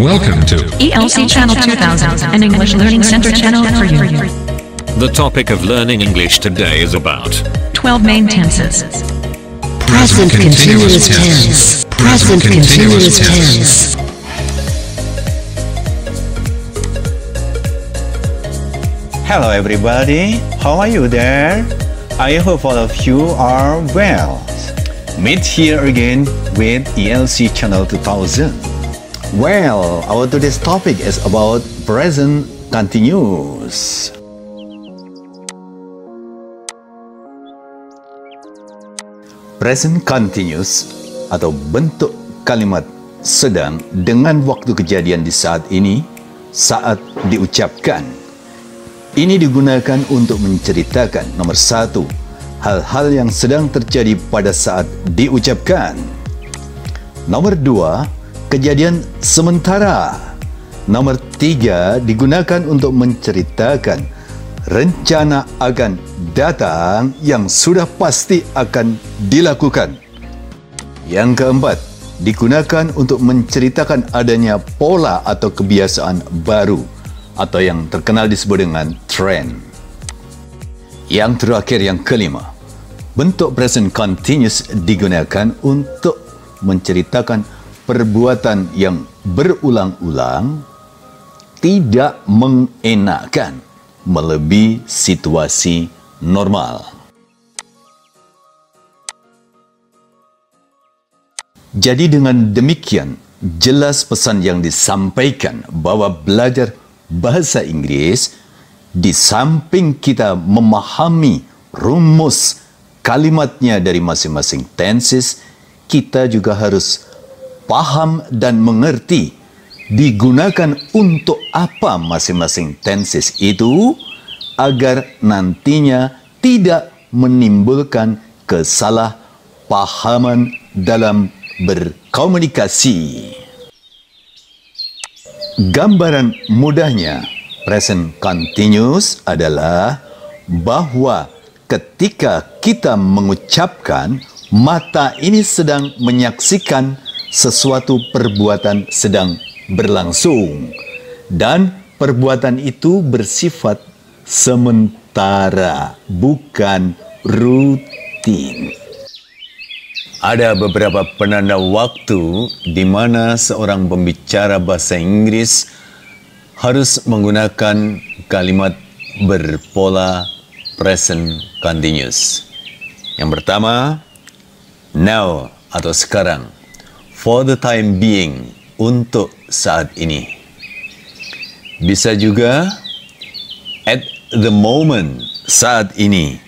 Welcome to ELC Channel 2000, an English Learning Center channel for you. The topic of learning English today is about 12 main tenses. Present continuous tense. Present continuous tense. Hello everybody, how are you there? I hope all of you are well. Meet here again with ELC Channel 2000. Well, our today's topic is about present continuous. Present continuous atau bentuk kalimat sedang dengan waktu kejadian di saat ini saat diucapkan. Ini digunakan untuk menceritakan nomor satu hal-hal yang sedang terjadi pada saat diucapkan. Nomor dua, kejadian sementara. Nomor tiga digunakan untuk menceritakan rencana akan datang yang sudah pasti akan dilakukan. Yang keempat, digunakan untuk menceritakan adanya pola atau kebiasaan baru atau yang terkenal disebut dengan trend. Yang terakhir, yang kelima, bentuk present continuous digunakan untuk menceritakan perbuatan yang berulang-ulang tidak mengenakan melebihi situasi normal. Jadi dengan demikian, jelas pesan yang disampaikan bahwa belajar bahasa Inggris di samping kita memahami rumus kalimatnya dari masing-masing tenses, kita juga harus paham dan mengerti digunakan untuk apa masing-masing tenses itu agar nantinya tidak menimbulkan kesalahpahaman dalam berkomunikasi. Gambaran mudahnya present continuous adalah bahwa ketika kita mengucapkan mata ini sedang menyaksikan sesuatu perbuatan sedang berlangsung dan perbuatan itu bersifat sementara, bukan rutin. Ada beberapa penanda waktu di mana seorang pembicara bahasa Inggris harus menggunakan kalimat berpola present continuous. Yang pertama, now atau sekarang for the time being, untuk saat ini. Bisa juga at the moment, saat ini.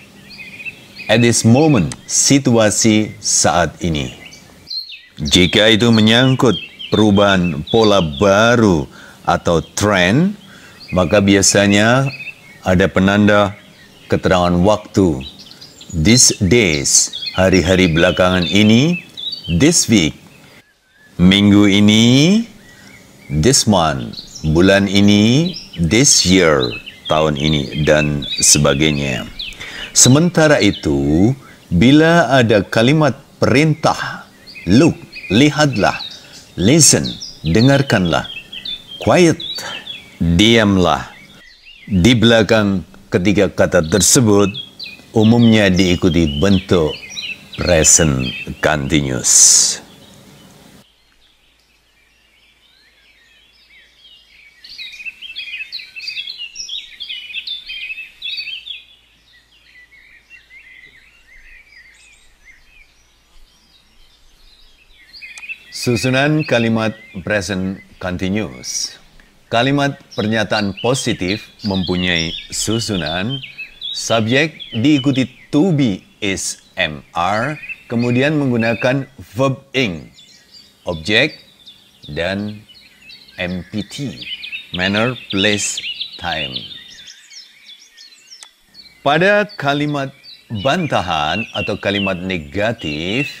At this moment, situasi saat ini. Jika itu menyangkut perubahan pola baru atau tren, maka biasanya ada penanda keterangan waktu. this days, hari-hari belakangan ini, this week, minggu ini, this month, bulan ini, this year, tahun ini, dan sebagainya. Sementara itu, bila ada kalimat perintah, look, lihatlah, listen, dengarkanlah, quiet, diamlah. Di belakang ketiga kata tersebut, umumnya diikuti bentuk present continuous. Susunan kalimat present continuous. Kalimat pernyataan positif mempunyai susunan subjek diikuti to be is am are kemudian menggunakan verb ing, objek, dan MPT, manner, place, time. Pada kalimat bantahan atau kalimat negatif,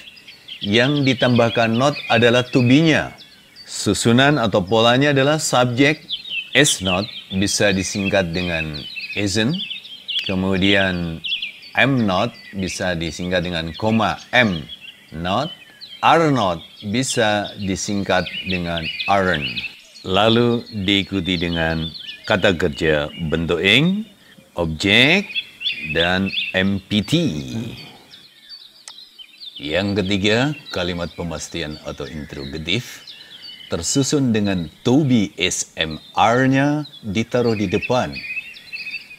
yang ditambahkan not adalah to be-nya. Susunan atau polanya adalah subjek is not bisa disingkat dengan isn't, kemudian am not bisa disingkat dengan koma am not, are not bisa disingkat dengan aren. Lalu diikuti dengan kata kerja bentuk ing, objek, dan MPT. Yang ketiga, kalimat pemastian atau interrogatif tersusun dengan to be SMR-nya ditaruh di depan.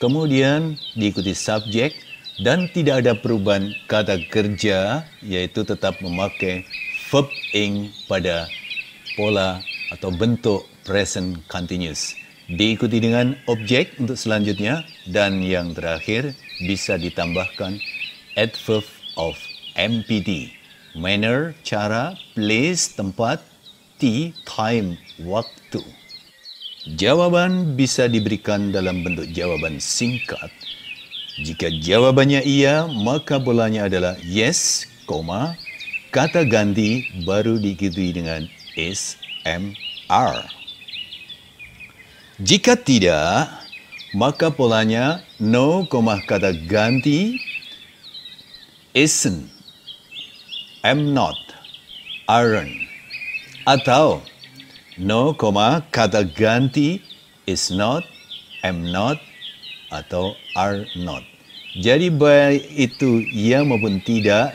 Kemudian diikuti subjek dan tidak ada perubahan kata kerja yaitu tetap memakai verb ing pada pola atau bentuk present continuous. Diikuti dengan objek untuk selanjutnya dan yang terakhir bisa ditambahkan adverb of MPD. Manner, cara, place, tempat, T, time, waktu. Jawaban bisa diberikan dalam bentuk jawaban singkat. Jika jawabannya iya, maka bolanya adalah yes, koma, kata ganti baru diikuti dengan S, M, R. Jika tidak, maka polanya no, kata ganti, isn't, am not, aren't. Atau no, koma, kata ganti is not, am not, atau are not. Jadi baik itu ya maupun tidak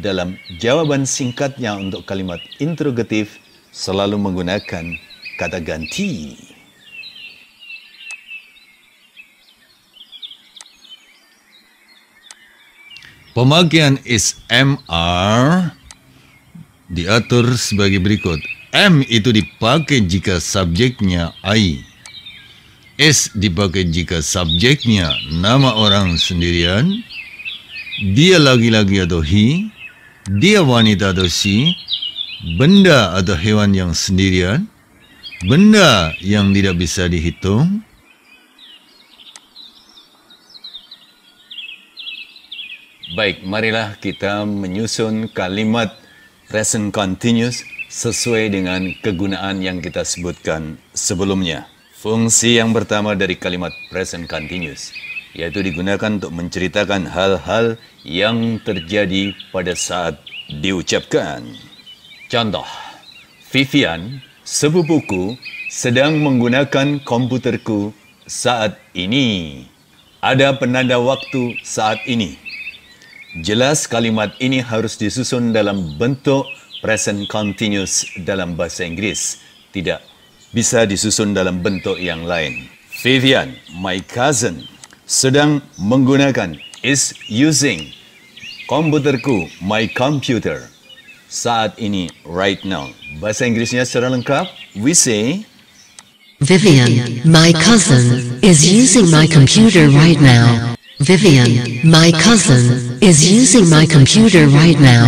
dalam jawaban singkatnya untuk kalimat interrogatif selalu menggunakan kata ganti. Pemakaian m SMR diatur sebagai berikut. M itu dipakai jika subjeknya I. S dipakai jika subjeknya nama orang sendirian. Dia lagi-lagi atau he. Dia wanita atau she. Benda atau hewan yang sendirian. Benda yang tidak bisa dihitung. Baik, marilah kita menyusun kalimat present continuous sesuai dengan kegunaan yang kita sebutkan sebelumnya. Fungsi yang pertama dari kalimat present continuous yaitu digunakan untuk menceritakan hal-hal yang terjadi pada saat diucapkan. Contoh, Vivian, sepupuku, sedang menggunakan komputerku saat ini. Ada penanda waktu saat ini. Jelas kalimat ini harus disusun dalam bentuk present continuous dalam bahasa Inggris. Tidak bisa disusun dalam bentuk yang lain. Vivian, my cousin, sedang menggunakan is using komputerku, my computer. Saat ini, right now. Bahasa Inggrisnya secara lengkap, we say Vivian, my cousin, is using my computer right now. Vivian, my cousin, is using my computer right now.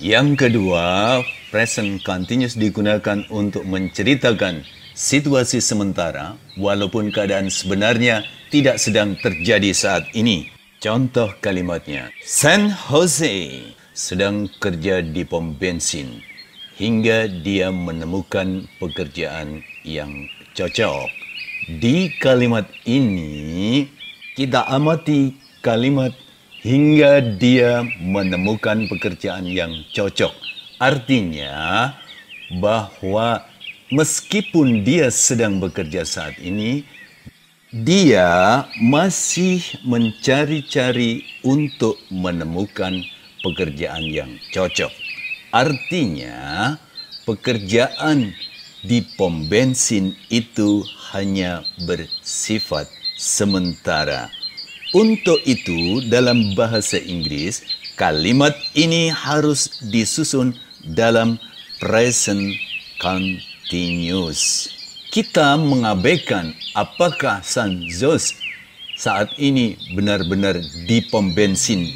Yang kedua, present continuous digunakan untuk menceritakan situasi sementara walaupun keadaan sebenarnya tidak sedang terjadi saat ini. Contoh kalimatnya, San Jose sedang kerja di pom bensin hingga dia menemukan pekerjaan yang cocok. Di kalimat ini, kita amati kalimat hingga dia menemukan pekerjaan yang cocok. Artinya bahwa meskipun dia sedang bekerja saat ini, dia masih mencari-cari untuk menemukan pekerjaan yang cocok. Artinya, pekerjaan di pom bensin itu hanya bersifat sementara. Untuk itu, dalam bahasa Inggris, kalimat ini harus disusun dalam present continuous. Kita mengabaikan apakah San Jose saat ini benar-benar di pom bensin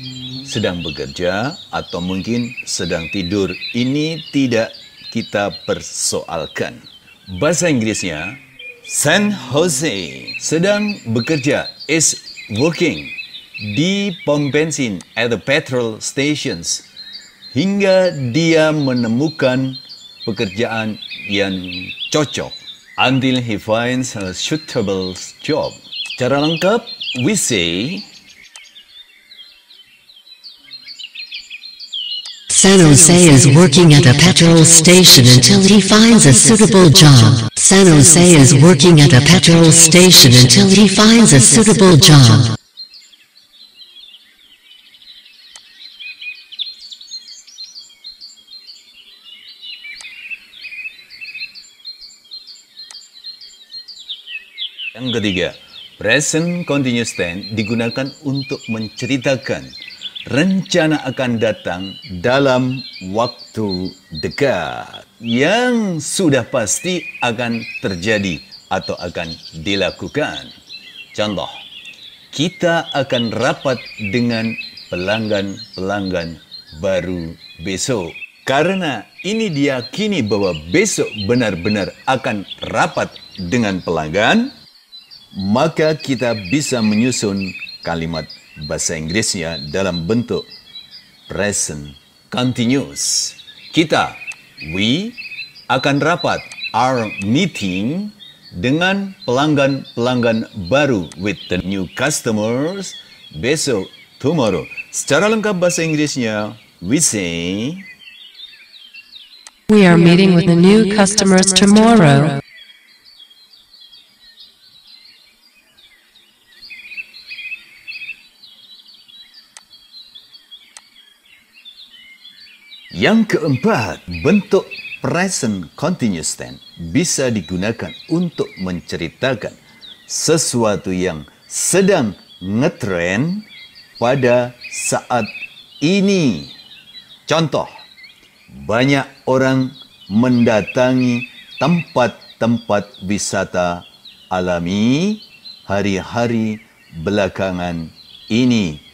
sedang bekerja atau mungkin sedang tidur. Ini tidak kita persoalkan. Bahasa Inggrisnya, San Jose sedang bekerja, is working di pom bensin at the petrol stations hingga dia menemukan pekerjaan yang cocok until he finds a suitable job. Cara lengkap, we say Jose is working at a petrol station until he finds a suitable job. San Jose is working at a petrol station until he finds a suitable job. Yang ketiga, present continuous tense digunakan untuk menceritakan rencana akan datang dalam waktu dekat yang sudah pasti akan terjadi atau akan dilakukan. Contoh, kita akan rapat dengan pelanggan-pelanggan baru besok. Karena ini diyakini bahwa besok benar-benar akan rapat dengan pelanggan, maka kita bisa menyusun kalimat bahasa Inggrisnya dalam bentuk present continuous. Kita, we, akan rapat our meeting dengan pelanggan-pelanggan baru with the new customers besok tomorrow. Secara lengkap bahasa Inggrisnya, we say We are meeting with the new customers tomorrow. Yang keempat, bentuk present continuous tense bisa digunakan untuk menceritakan sesuatu yang sedang ngetren pada saat ini. Contoh, banyak orang mendatangi tempat-tempat wisata alami hari-hari belakangan ini.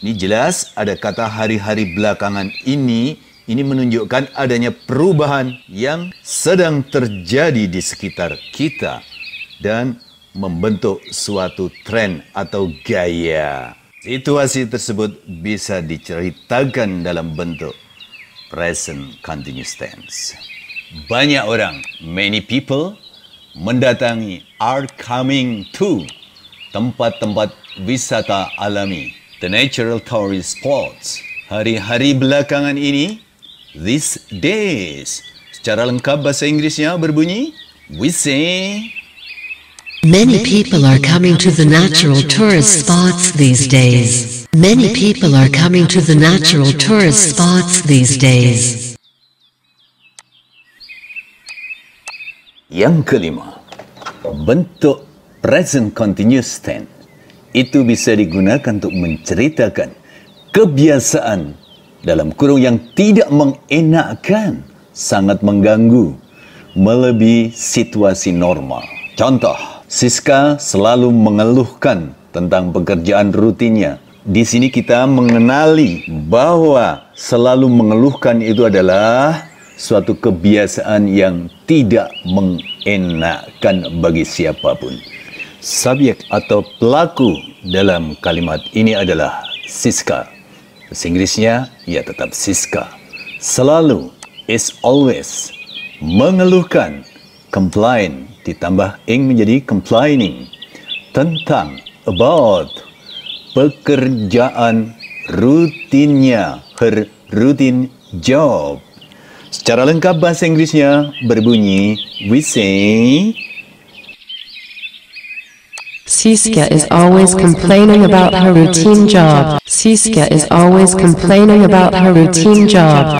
Ini jelas ada kata hari-hari belakangan ini ini menunjukkan adanya perubahan yang sedang terjadi di sekitar kita dan membentuk suatu tren atau gaya. Situasi tersebut bisa diceritakan dalam bentuk present continuous tense. Banyak orang, many people, mendatangi are coming to tempat-tempat wisata alami the natural tourist spots hari-hari belakangan ini, these days. Secara lengkap bahasa Inggrisnya berbunyi, we say... Many people are coming to the natural tourist spots these days. Many people are coming to the natural tourist spots these days. Yang kelima, bentuk present continuous tense. itu bisa digunakan untuk menceritakan kebiasaan dalam kurung yang tidak mengenakkan, sangat mengganggu, melebihi situasi normal. Contoh, Siska selalu mengeluhkan tentang pekerjaan rutinnya. Di sini kita mengenali bahwa selalu mengeluhkan itu adalah suatu kebiasaan yang tidak mengenakkan bagi siapapun. Subjek atau pelaku dalam kalimat ini adalah Siska. Bahasa Inggrisnya, ia tetap Siska. Selalu, is always, mengeluhkan, complain, ditambah ing menjadi complaining. Tentang, about, pekerjaan rutinnya, her routine job. Secara lengkap bahasa Inggrisnya berbunyi, we say Siska is always complaining about her routine job. Siska is always complaining about her routine job.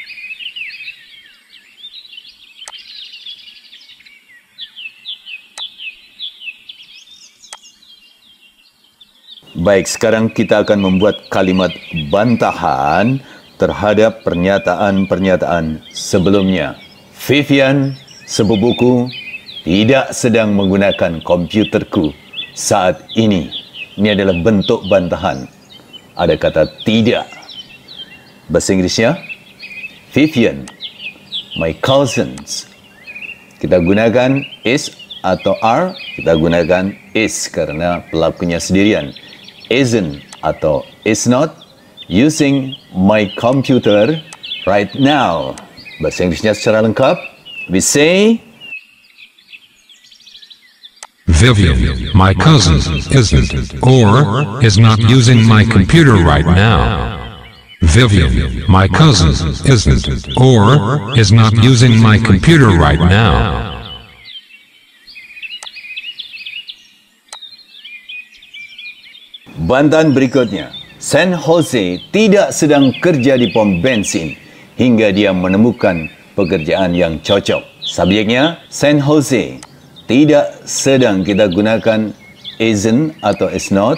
Baik, sekarang kita akan membuat kalimat bantahan terhadap pernyataan-pernyataan sebelumnya. Vivian, buku, tidak sedang menggunakan komputerku saat ini. Ini adalah bentuk bantahan. Ada kata tidak. Bahasa Inggrisnya, Vivian, my cousins. Kita gunakan is atau are, kita gunakan is karena pelakunya sendirian. Isn't atau is not using my computer right now. Bahasa Inggrisnya secara lengkap, we say Vivian, my cousin, isn't, or, is not using my computer right now. Vivian, my cousin, isn't, or, is not using my computer right now. Bantahan berikutnya, San Jose tidak sedang kerja di pom bensin hingga dia menemukan pekerjaan yang cocok. Subjeknya, San Jose tidak sedang kita gunakan isn't atau is not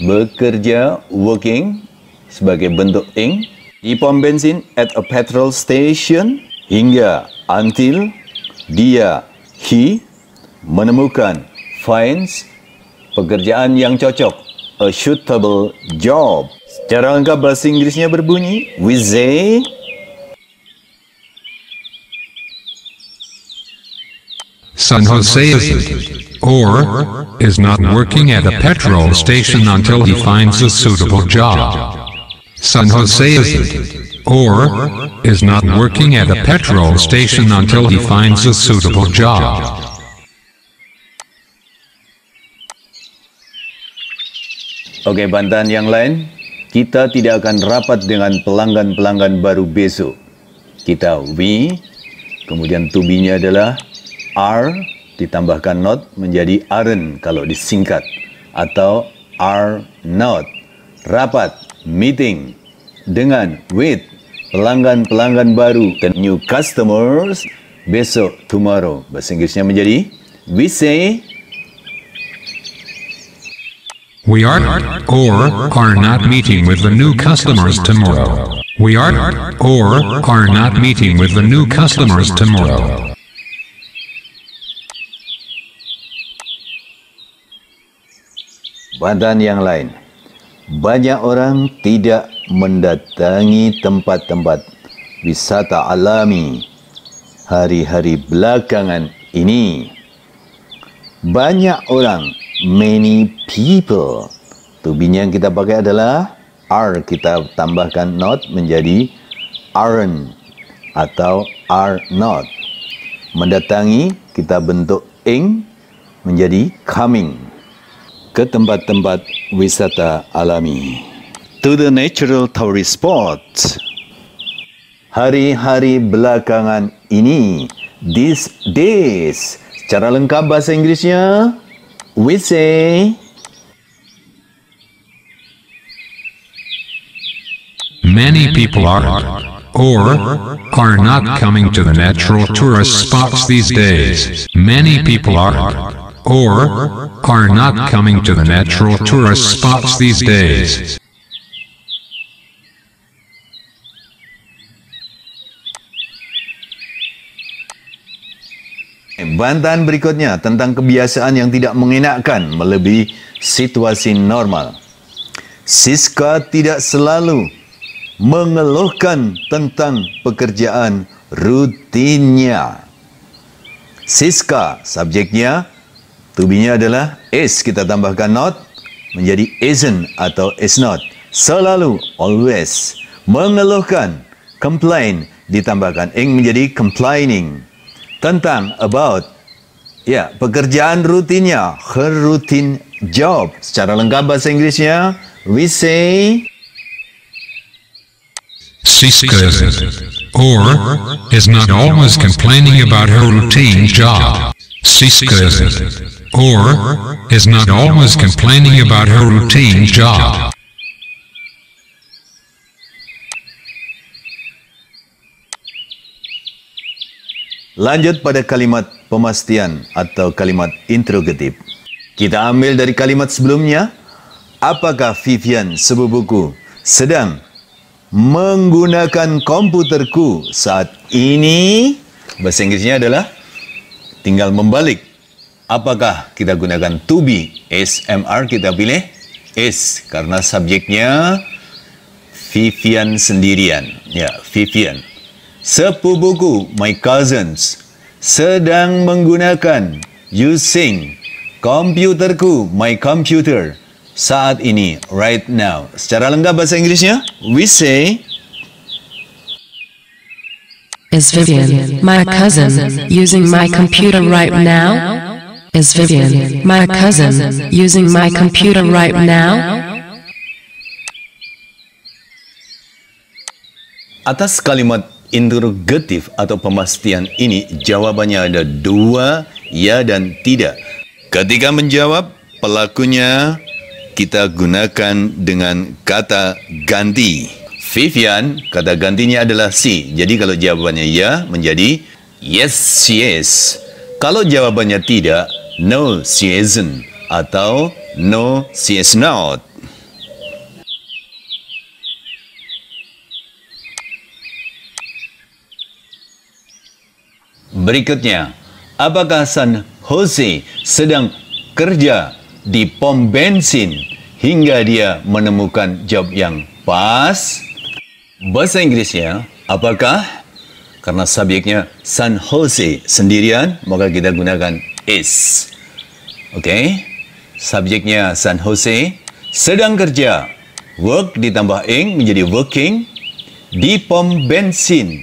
bekerja working sebagai bentuk ing di pom bensin at a petrol station hingga until dia he menemukan finds pekerjaan yang cocok a suitable job secara lengkap bahasa Inggrisnya berbunyi we say San Jose is, or is not working at a petrol station until he finds a suitable job. San Jose is, or is not working at a petrol station until he finds a suitable job. Oke, okay, bantahan yang lain. Kita tidak akan rapat dengan pelanggan-pelanggan baru besok. Kita we, kemudian to be-nya adalah R ditambahkan not menjadi aren kalau disingkat atau are not rapat meeting dengan with pelanggan-pelanggan baru dan new customers besok tomorrow bahasa Inggrisnya menjadi we say We are or are not meeting with the new customers tomorrow. We are or are not meeting with the new customers tomorrow. kesempatan yang lain, banyak orang tidak mendatangi tempat-tempat wisata alami hari-hari belakangan ini. Banyak orang, many people. Tubin yang kita pakai adalah R. Kita tambahkan not menjadi aren atau are not. Mendatangi kita bentuk ing menjadi coming ke tempat-tempat wisata alami. To the natural tourist spot. Hari-hari belakangan ini, these days, secara lengkap bahasa Inggrisnya, we say Many people are or are not coming to the natural tourist spots these days. Many people are or are not coming to the natural tourist spots these days. Bantahan berikutnya tentang kebiasaan yang tidak mengenakkan melebihi situasi normal. Siska tidak selalu mengeluhkan tentang pekerjaan rutinnya. Siska, subjeknya To be-nya adalah is kita tambahkan not menjadi isn't atau is not. Selalu, always. Mengeluhkan, complain ditambahkan ing menjadi complaining. Tentang, about. Ya, pekerjaan rutinnya, her routine job. Secara lengkap bahasa Inggrisnya, we say Siska or is not always complaining about her routine job. She's or is not always complaining about her routine job. Lanjut pada kalimat pemastian atau kalimat interrogatif. Kita ambil dari kalimat sebelumnya, apakah Vivian sebubuku sedang menggunakan komputerku saat ini? Bahasa Inggrisnya adalah tinggal membalik. Apakah kita gunakan to be? Is MR kita pilih is karena subjeknya Vivian sendirian. Ya, Vivian. Sepupuku, my cousins, sedang menggunakan using komputerku, my computer, saat ini, right now. Secara lengkap bahasa Inggrisnya, we say Is Vivian my cousin using my computer right now? Is Vivian my cousin using my computer right now? Atas kalimat interrogatif atau pemastian ini, jawabannya ada dua, ya dan tidak. Ketika menjawab, pelakunya kita gunakan dengan kata ganti. Vivian, kata gantinya adalah si. Jadi kalau jawabannya ya menjadi yes she is. Kalau jawabannya tidak, no she isn't atau no she is not. Berikutnya, apakah San Jose sedang kerja di pom bensin hingga dia menemukan job yang pas? Bahasa Inggrisnya, apakah? Karena subjeknya San Jose sendirian, maka kita gunakan is. Oke? Subjeknya San Jose, sedang kerja. Work ditambah ing menjadi working di pom bensin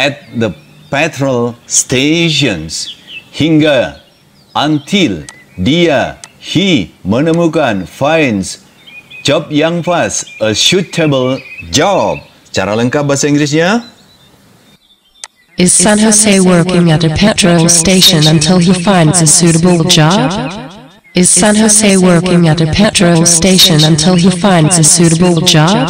at the petrol stations hingga until dia he menemukan finds job yang pas a suitable job Cara lengkap bahasa Inggrisnya? Is San Jose working at a petrol station until he finds a suitable job? Is San Jose working at a petrol station until he finds a suitable job?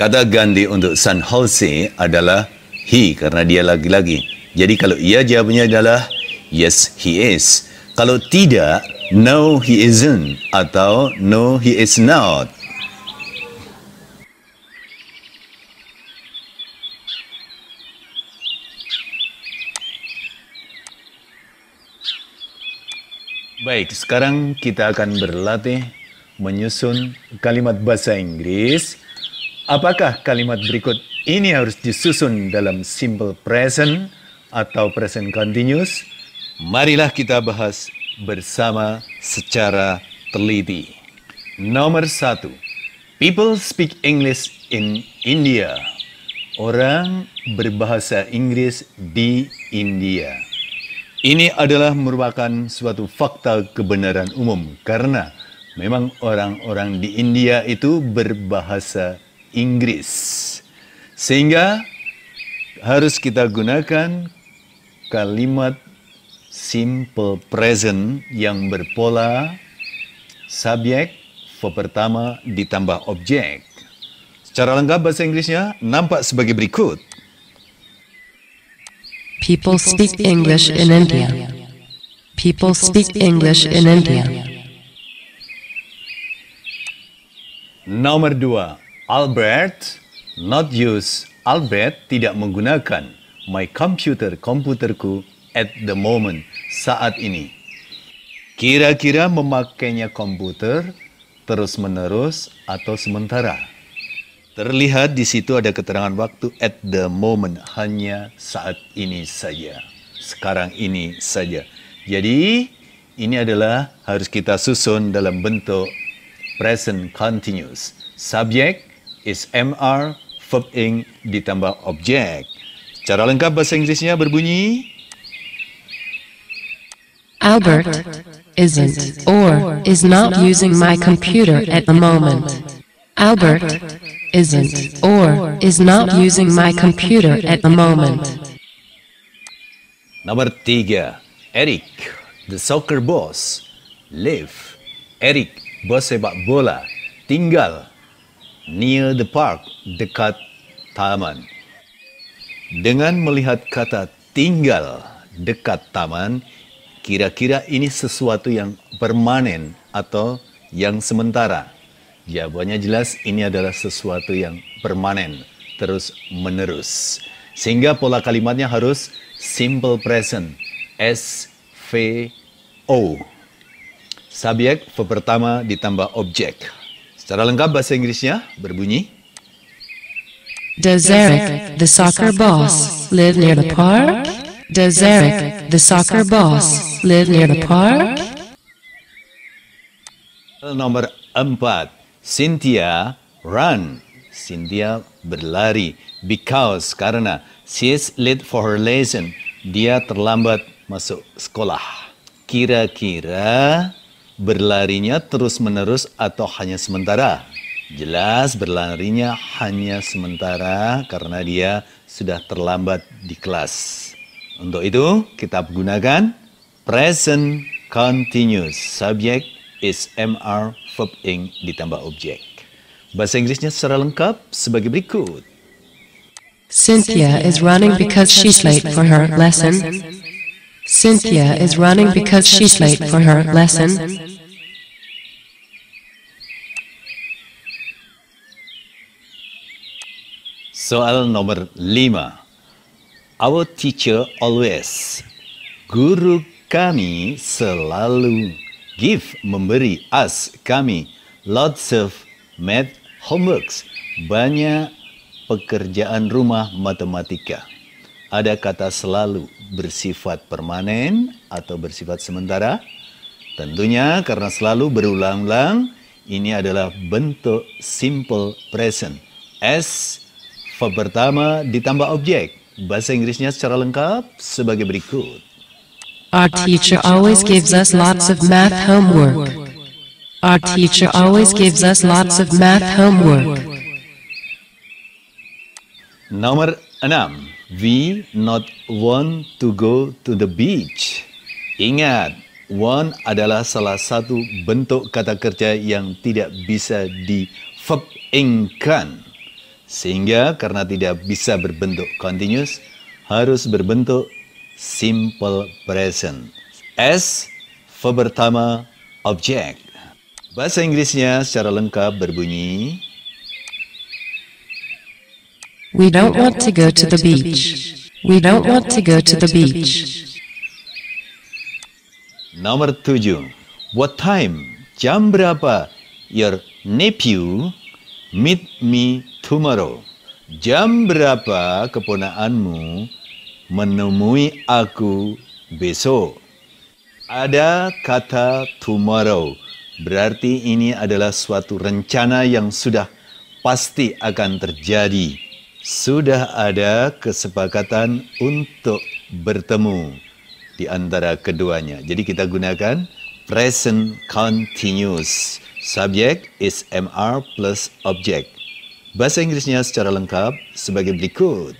Kata ganti untuk San Jose adalah he karena dia lagi-lagi. Jadi kalau iya jawabnya adalah yes he is. Kalau tidak No, he isn't atau no, he is not. Baik, sekarang kita akan berlatih menyusun kalimat bahasa Inggris. Apakah kalimat berikut ini harus disusun dalam simple present atau present continuous? Marilah kita bahas bersama secara teliti. Nomor satu, people speak English in India. Orang berbahasa Inggris di India. Ini adalah merupakan suatu fakta kebenaran umum karena memang orang-orang di India itu berbahasa Inggris. Sehingga harus kita gunakan kalimat simple present yang berpola subjek, verb pertama ditambah objek. Secara lengkap bahasa Inggrisnya nampak sebagai berikut. People speak English in India. People speak English in India. Nomor dua, Albert, not use Albert tidak menggunakan my computer komputerku at the moment, saat ini. Kira-kira memakainya komputer terus-menerus atau sementara. Terlihat di situ ada keterangan waktu at the moment, hanya saat ini saja. Sekarang ini saja. Jadi, ini adalah harus kita susun dalam bentuk present continuous. Subject is MR, verb ing ditambah object. Cara lengkap bahasa Inggrisnya berbunyi Albert, Albert isn't, isn't or is not, using my computer, computer at the moment. Albert, isn't, or is not, using my computer, at the moment. Number tiga, Eric, the soccer boss, live. Eric bersepak bola, tinggal near the park, dekat taman. Dengan melihat kata tinggal dekat taman, Kira-kira ini sesuatu yang permanen atau yang sementara? Jawabannya jelas ini adalah sesuatu yang permanen, terus menerus. Sehingga pola kalimatnya harus simple present, S, V, O. Subjek, pertama ditambah objek. Secara lengkap bahasa Inggrisnya berbunyi. Does Eric, the soccer boss, live near the park? Does Eric, the soccer boss, live near the park? Nomor empat, Cynthia run. Cynthia berlari because karena she is late for her lesson. Dia terlambat masuk sekolah. Kira-kira berlarinya terus-menerus atau hanya sementara? Jelas berlarinya hanya sementara karena dia sudah terlambat di kelas. Untuk itu, kita gunakan present continuous. Subject is MR verb ing ditambah objek. Bahasa Inggrisnya secara lengkap sebagai berikut. Cynthia is running because she's late for her lesson. Cynthia is running because she's late for her lesson. Soal nomor 5. Our teacher always. Guru kami selalu give memberi us kami lots of math homeworks banyak pekerjaan rumah matematika ada kata selalu bersifat permanen atau bersifat sementara tentunya karena selalu berulang-ulang ini adalah bentuk simple present s verb pertama ditambah objek Bahasa Inggrisnya secara lengkap sebagai berikut. Our teacher always gives us lots of math homework. Our teacher always gives us lots of math homework. Nomor 6. We not want to go to the beach. Ingat, want adalah salah satu bentuk kata kerja yang tidak bisa di verb-ingkan. Sehingga karena tidak bisa berbentuk continuous, harus berbentuk simple present. S, verb pertama, object. Bahasa Inggrisnya secara lengkap berbunyi We don't want to go to the beach. We don't want to go to the beach. Nomor tujuh. What time? Jam berapa? Your nephew meet me tomorrow. Jam berapa keponaanmu menemui aku besok? Ada kata tomorrow, berarti ini adalah suatu rencana yang sudah pasti akan terjadi. Sudah ada kesepakatan untuk bertemu di antara keduanya. Jadi kita gunakan present continuous. Subject is MR plus object. Bahasa Inggrisnya secara lengkap sebagai berikut.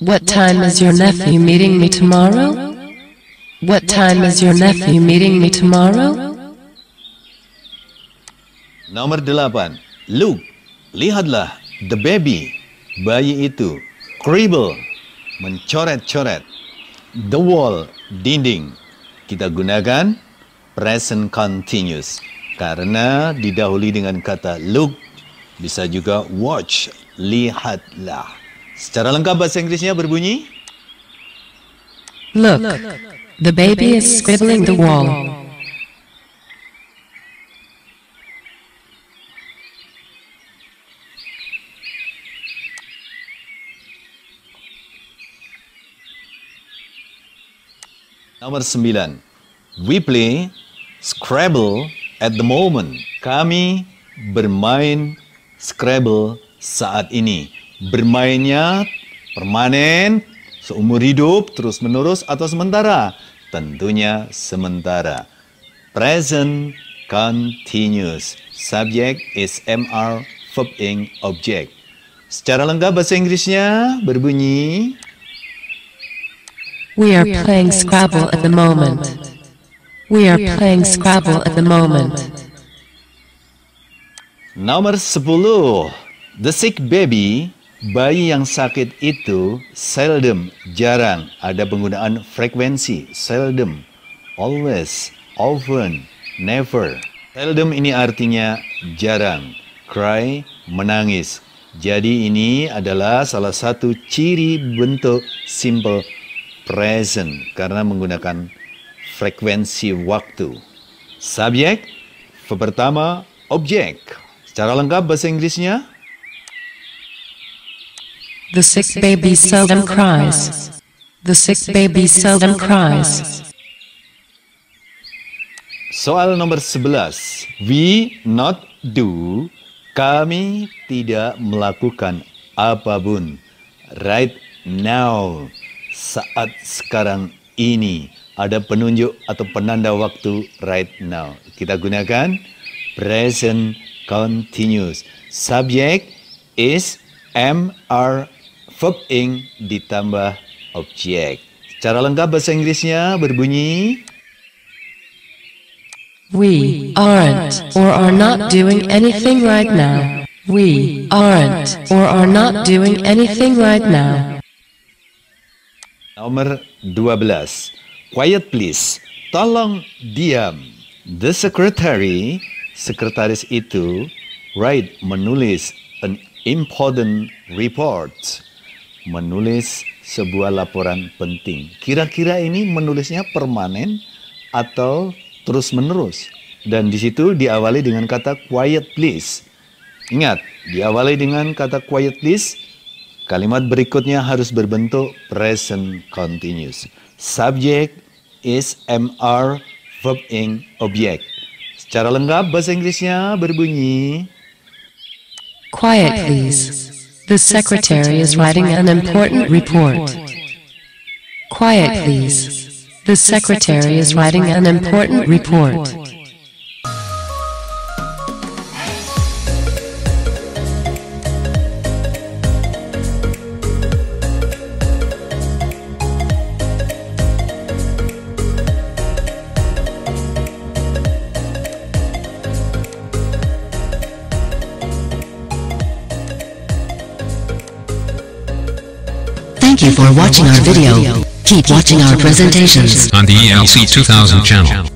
What time is your nephew meeting me tomorrow? What time is your nephew meeting me tomorrow? Nomor delapan, Look, lihatlah, the baby, bayi itu, scribble, mencoret-coret, the wall, dinding. Kita gunakan present continuous karena didahului dengan kata look bisa juga watch, lihatlah. Secara lengkap bahasa Inggrisnya berbunyi Look, the baby is scribbling the wall. Nomor 9. We play Scrabble at the moment. Kami bermain Scrabble saat ini? Bermainnya permanen, seumur hidup, terus-menerus, atau sementara? Tentunya sementara. Present continuous. Subject is MR, verb ing object. Secara lengkap bahasa Inggrisnya berbunyi We are playing Scrabble at the moment. We are playing Scrabble at the moment. Nomor 10. The sick baby, bayi yang sakit itu seldom, jarang ada penggunaan frekuensi, seldom, always, often, never. Seldom ini artinya jarang. Cry, menangis. Jadi ini adalah salah satu ciri bentuk simple present karena menggunakan frekuensi waktu. Subjek, pertama objek. Secara lengkap bahasa Inggrisnya The sick baby seldom cries. The sick baby seldom cries. Soal nomor 11. We not do. Kami tidak melakukan apapun. Right now. Saat sekarang ini. Ada penunjuk atau penanda waktu right now. Kita gunakan present continuous. Subject is MR verb ing ditambah objek. Cara lengkap bahasa Inggrisnya berbunyi We aren't or are not doing anything right now. We aren't or are not doing anything right now. Nomor 12. Quiet please. Tolong diam. The secretary sekretaris itu, Wright menulis an important report, menulis sebuah laporan penting. Kira-kira ini menulisnya permanen atau terus-menerus. Dan di situ diawali dengan kata quiet please. Ingat, diawali dengan kata quiet please, kalimat berikutnya harus berbentuk present continuous. Subject is MR verb ing object. Cara lengkap bahasa Inggrisnya berbunyi Quiet please. The secretary is writing an important report. Quiet please. The secretary is writing an important report. Thank you for watching our video. Keep watching our presentations on the ELC 2000 channel.